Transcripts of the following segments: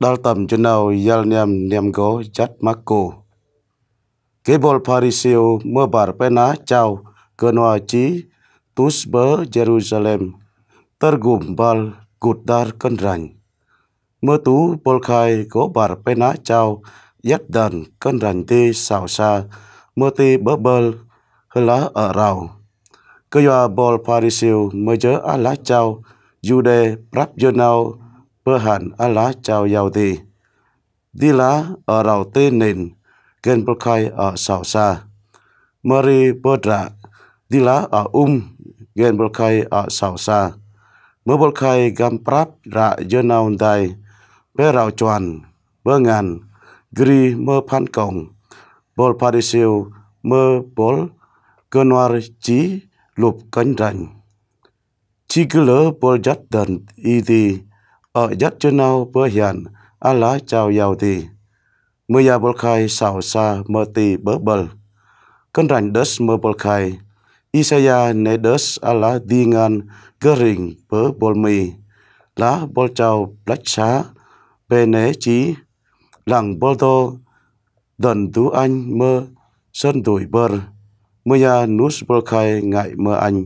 dal tam junao yal niam niam go jat makku kebol parisio mebar pena chao kenwa chi tus bơ jerusalem tergum bal gudar kendrang mơ tú bol khai go bar pena chao yat dan kendrang te sao sa mơ te bơ bơ hla ở rào kêu bol parisio mơ jơ ala chao jude prap jonao bơ hàn a lá chào giàu đi đi lá ở rào tê nền gen bơ khai ở sào xa mari bơ rạ đi lá ở um gen bơ khai ở sào xa mơ bơ khai gam práp rạ dơ nào đài bê rào chuan bơ ngàn gri mơ phan cổng bol padisiu mơ bol cơn chí lụp cánh rành chi cứ lỡ bol dắt đần y đi ở dắt chân nào bữa hiền a lá chào giàu thì mưa ya bol khai xào xa mơ tì bớ bờ cân rành đất mơ bol khai Isaya ne đất a lá đi ngan gơ rình bớ bol mì lá bol chào lách xá bê né chí lặng bol đô đần tú anh mơ sơn đuổi bờ mưa ya nus bol khai ngại mơ anh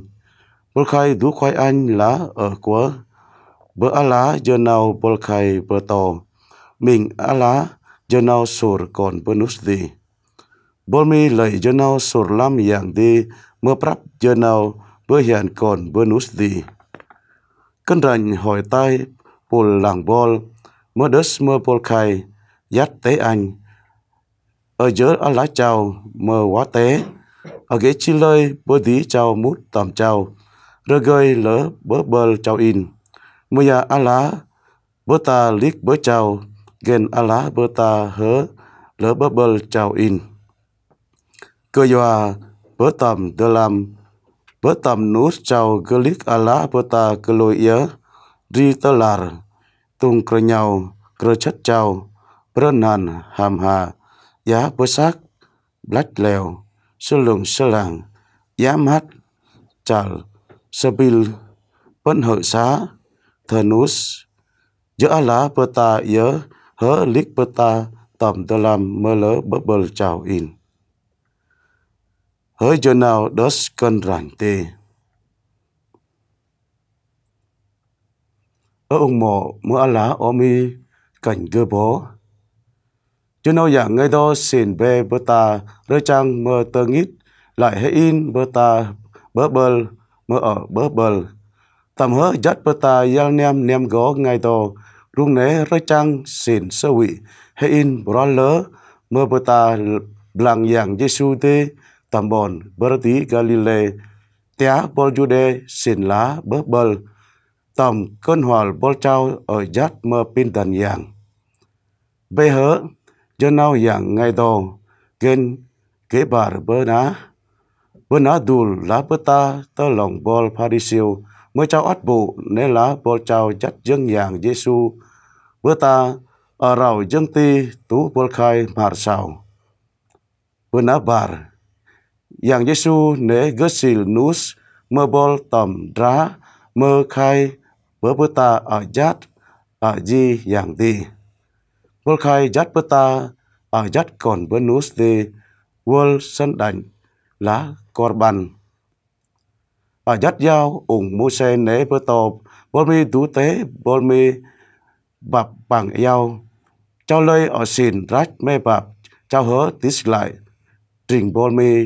bol khai đú khoai anh lá ở quá Bơ á lá dơ nào bol khai bơ tò. Mình á lá dơ nào sùr còn bơ nút gì. Bol mi lấy dơ nào sùr lắm yàng đi mơ prap dơ nào bơ hiền còn bơ nút gì. Cân rành hỏi tay bol làng bol mơ đất mơ bol khai dắt tế anh. Ở giữa á lá chào mơ quá tế. Ở ghế chi lơi bơ tí chào mút tạm chào. rơi gơi lỡ bơ bơ chào in. Maya ala bơ ta liếc bơ chào gen ala bơ ta hớ lỡ bơ bơ chào in. Cơ yoa bơ tầm đơ làm bơ tầm nút chào gơ liếc ala bơ ta cơ lôi yớ ri tơ làr tung cơ nhau cơ chất chào bơ nàn hàm hà giá bơ xác lách lèo sơ lùng sơ làng giá mát chào sơ bil bấn hợi xá thanus jala peta ye hớ lik peta tầm tơ lam mơ lỡ bớt bờ chào in hỡi giờ nào đớt cân rảnh tê ở ông mò mưa lá omi cảnh gơ bó chứ nào dạng ngay đó xin bê bơ ta rơi trang mơ tơ ngít lại hãy in bơ ta bơ bơ mơ ở bơ bơ tầm hớ giật bơ ta yal nem nem gó ngay tàu rung né rơ trăng xin sơ vị hệ in bó lỡ mơ bơ tà làng giảng Giêsu tê tầm bòn bơ rơ tí Galile té bol ju đê xỉn lá bơ bơ tầm cơn hòa bol trao ở giật mơ pin tần giảng bê hớ cho nào giảng ngay tàu gen kế bà bơ ná bơ ná đù lá bơ ta tơ lòng bol parisiêu mới cháu ắt bụ nên lá bộ cháu chắc dương dạng Giêsu bữa ta ở à, rào dân ti tú bộ khai mà sao bữa nã bar dạng Giêsu nể gớt xì nus mơ bol tầm rá mơ khai bữa bữa ta ở à giác ở à di dạng ti bộ khai giác bữa ta ở giác còn bữa nus ti world sân đành lá corban ở dắt dao ủng mu xe né bơ tổ bôn mi tú tế bôn mi bạp bằng dao trao lây ở xin rách mê bạp trao hớ tí lại trình bôn mi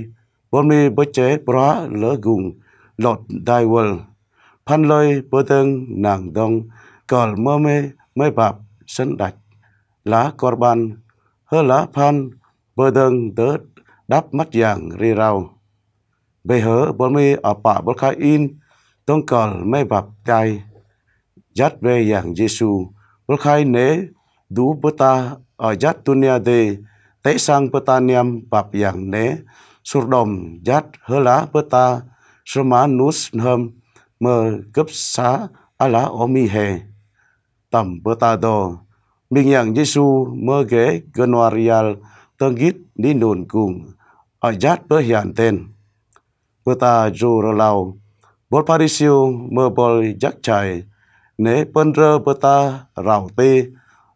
bôn mi bơ chế bó lỡ gùng lọt đai quần phan lơi bơ tương nàng đông cờ mơ mê mê bạp sân đạch lá corban hơ lá phan bơ tương tớ đắp mắt vàng ri rau bây hớ bốn mươi ở bạ bốn khai in tông cờ mê bạc tay dắt về dạng Giêsu bốn khai nế đủ bơ ta ở dắt nia đê tế sang bơ ta niêm bạc dạng nế sur đồng dắt hơ lá bơ ta sơ má nus hâm mơ cấp xá á lá ô mi hề tầm bơ ta đồ mình dạng Giêsu mơ ghế gönwarial tông gít đi nùn cùng ở dắt bơ hiàn tên bữa ta dù lao lâu bố parisio mơ bồ dắt chạy nế bơn rơ bơ ta rào tê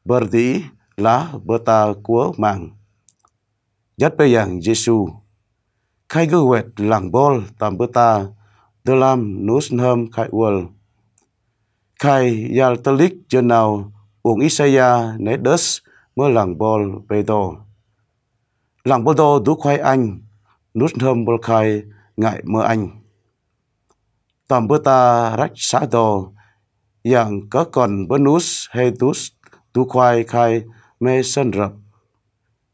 bơ tí lá bơ ta cúa mạng dắt bê dàng giê xu khai gư huệt lặng bol tạm bơ ta đơ lam nus hâm khai uol khai yal tơ lích chân nào uống isaya nế đớs mơ làng bol bê tô làng bô đô khoai anh nút hâm bol khai ngại mơ anh. Tầm bơ ta rách xã đồ, yang có còn bơ nút hay tus tu khoai khai mê sân rập.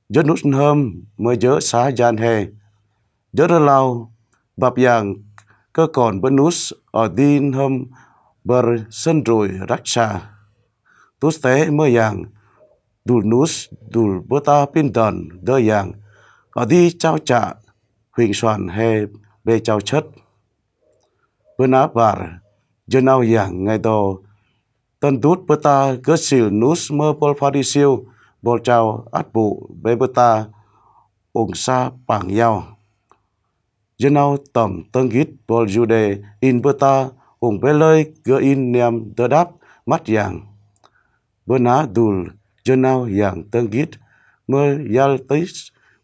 Dốt nút hôm mơ dỡ xá gian hề. Dốt rơ lao, bạp yang cơ còn bơ nút ở din hôm bơ sân rùi rách xa. Tus tế mơ yang, đùl nút đùl bơ ta pin đòn đơ yang, ở đi trao trả huỳnh soàn hề bê chào chất bữa áp bà giờ nào yang ngay đó tân tút bữa ta cứ xìl nút mơ bol phá đi siêu bol chào át bụ bê bữa ta ủng xa bảng nhau giờ nào tầm tân gít bol dù đề in bữa ta ủng bê lơi cứ in niềm đỡ đáp mắt yang bữa nã đùl giờ nào yang tân gít mơ yal tới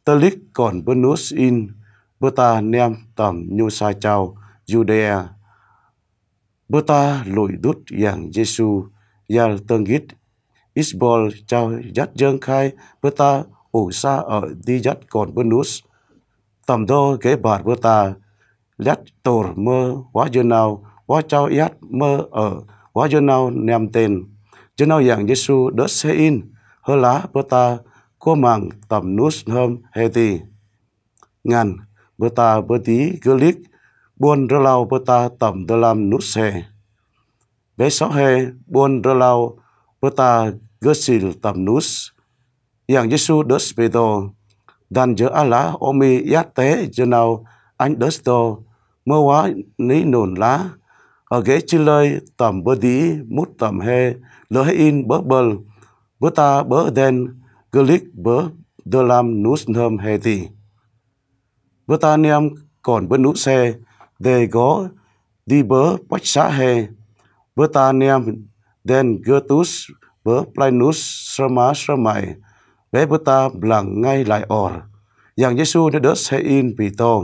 telik còn nút in ta niam tầm nhu sa chào Judea. ta lụi đút yang Jesu yal tương gít Isbol chào dắt dân khai ta ủ xa ở đi dắt còn bơ nút. Tầm đô kế bạt ta lát tổ mơ quá dương nào quá chào yát mơ ở quá dương nào niam tên. Dương nào yang Jesu đớt xe in hơ lá Buta cô màng tầm nút hôm hê tì. Ngàn bơ ta bơ tí gơ liếc buôn rơ lao bơ ta tầm đơ lam nút xe bé sáu hê buôn rơ lao bơ ta gơ xì tầm nút yang jesu đớt bê đô dan jơ á lá ô mi yát tế jơ nào anh đớt đô mơ hóa ní nồn lá ở ghế chi lơi tầm bơ tí mút tầm hè lỡ hê in bơ bơ bơ ta bơ đen gơ liếc bơ đơ lam nút nơm hê tì bữa ta niêm còn bữa nụ xe để gó đi bớ bách xã hề bữa ta niêm đen gơ tus bớ plainus srama mày bé bữa ta lặng ngay lại or yang Giêsu đã đớt xe in vì to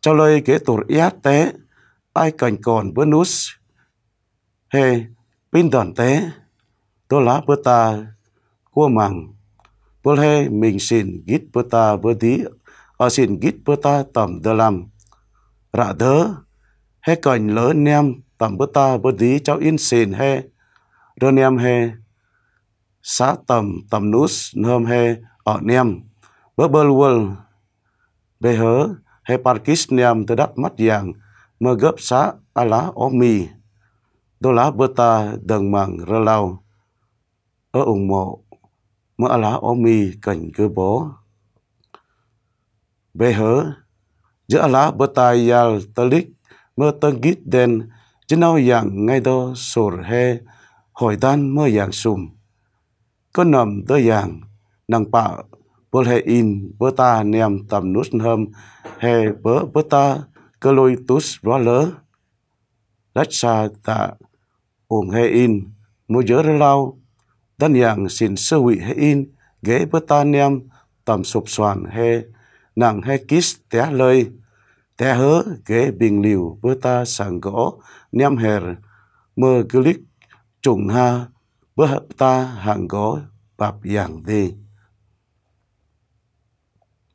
cho lời kế tụt yát tế ai cảnh còn bữa nus hề pin đòn tế tôi lá bữa ta cua màng bữa hề mình xin gít bữa ta bữa tí ở ờ, xin gít bơ ta tầm đơ làm rạ đớ he cảnh lỡ nem tầm bơ ta bơ dí cháu in xin he rơ nem he xá tầm tầm nút nơm he ở ờ, nem bơ bơ luân bê hớ he parkis nem tơ đắp mắt vàng mơ gấp xá a lá ó mì đô lá bơ ta đần màng rơ lao ở ủng mộ mơ a lá ó mì cảnh cơ bố bê hớ giữa lá bơ tài yal talik mơ tân gít đen chứ nào dạng ngay đó sổ he hồi tan mơ dạng sùm có nằm tơ dạng nàng bạ bơ he in bơ ta niềm tầm nút hâm he bơ bơ ta cơ lôi tus rõ lỡ lách xa tạ ủng he in mô dỡ rơ lao tan dạng xin sơ vị he in ghế bơ ta niềm tầm sụp soàn he nàng hay kis té lời té hớ ghế bình liều bơ ta sàng gỗ nem hèr mơ click trùng ha bơ ta hàng gỗ bạp giảng đi